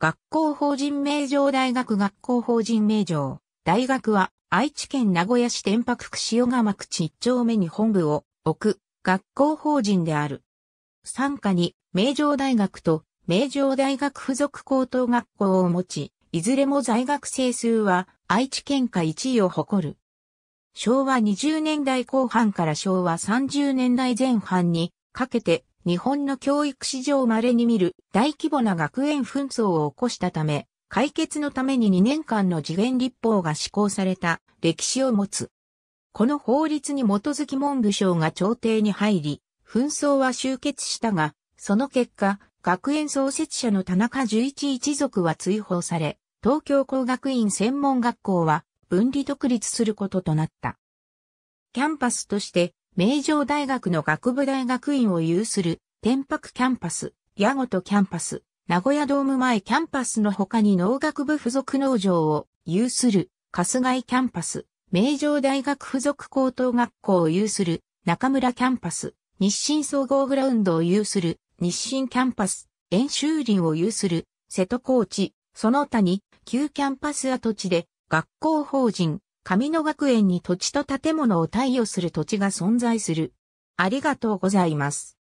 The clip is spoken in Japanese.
学校法人名城大学学校法人名城。大学は愛知県名古屋市天白区塩釜口一丁目に本部を置く学校法人である。参加に名城大学と名城大学附属高等学校を持ち、いずれも在学生数は愛知県下1位を誇る。昭和20年代後半から昭和30年代前半にかけて日本の教育史上稀に見る大規模な学園紛争を起こしたため、解決のために2年間の次元立法が施行された歴史を持つ。この法律に基づき文部省が朝廷に入り、紛争は終結したが、その結果、学園創設者の田中十一一族は追放され、東京工学院専門学校は分離独立することとなった。キャンパスとして名城大学の学部大学院を有する天白キャンパス、矢ごとキャンパス、名古屋ドーム前キャンパスの他に農学部附属農場を有する春日井キャンパス、名城大学附属高等学校を有する中村キャンパス、日清総合グラウンドを有する日清キャンパス、演習林を有する瀬戸高地、その他に旧キャンパス跡地で学校法人、神野学園に土地と建物を貸与する土地が存在する。ありがとうございます。